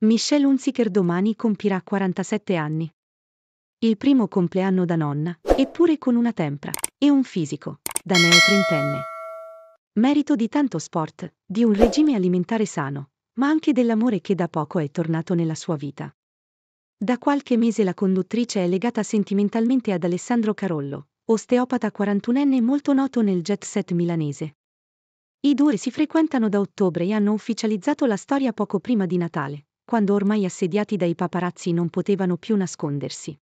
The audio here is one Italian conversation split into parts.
Michelle Hunziker domani compirà 47 anni. Il primo compleanno da nonna, eppure con una tempra e un fisico, da neo trentenne. Merito di tanto sport, di un regime alimentare sano, ma anche dell'amore che da poco è tornato nella sua vita. Da qualche mese la conduttrice è legata sentimentalmente ad Alessandro Carollo, osteopata 41enne molto noto nel jet set milanese. I due si frequentano da ottobre e hanno ufficializzato la storia poco prima di Natale, quando ormai assediati dai paparazzi non potevano più nascondersi.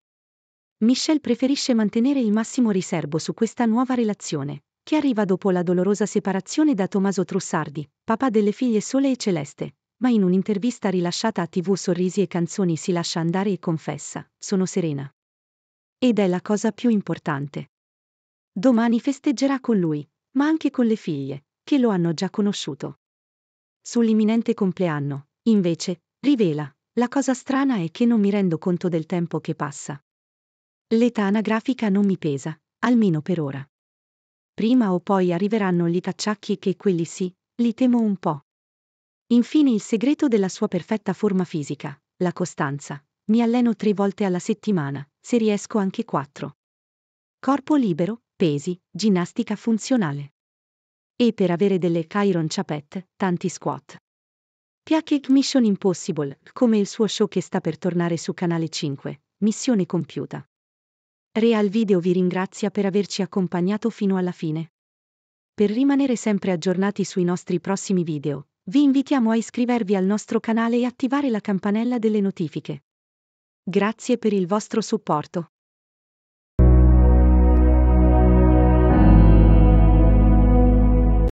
Michelle preferisce mantenere il massimo riservo su questa nuova relazione, che arriva dopo la dolorosa separazione da Tommaso Trussardi, papà delle figlie Sole e Celeste, ma in un'intervista rilasciata a TV Sorrisi e Canzoni si lascia andare e confessa, sono serena. Ed è la cosa più importante. Domani festeggerà con lui, ma anche con le figlie, che lo hanno già conosciuto. Sull'imminente compleanno, invece, Rivela, la cosa strana è che non mi rendo conto del tempo che passa. L'età anagrafica non mi pesa, almeno per ora. Prima o poi arriveranno gli tacciacchi che quelli sì, li temo un po'. Infine il segreto della sua perfetta forma fisica, la costanza. Mi alleno tre volte alla settimana, se riesco anche quattro. Corpo libero, pesi, ginnastica funzionale. E per avere delle Chiron Chapet, tanti squat. Piace Mission Impossible, come il suo show che sta per tornare su Canale 5, missione compiuta. Real Video vi ringrazia per averci accompagnato fino alla fine. Per rimanere sempre aggiornati sui nostri prossimi video, vi invitiamo a iscrivervi al nostro canale e attivare la campanella delle notifiche. Grazie per il vostro supporto.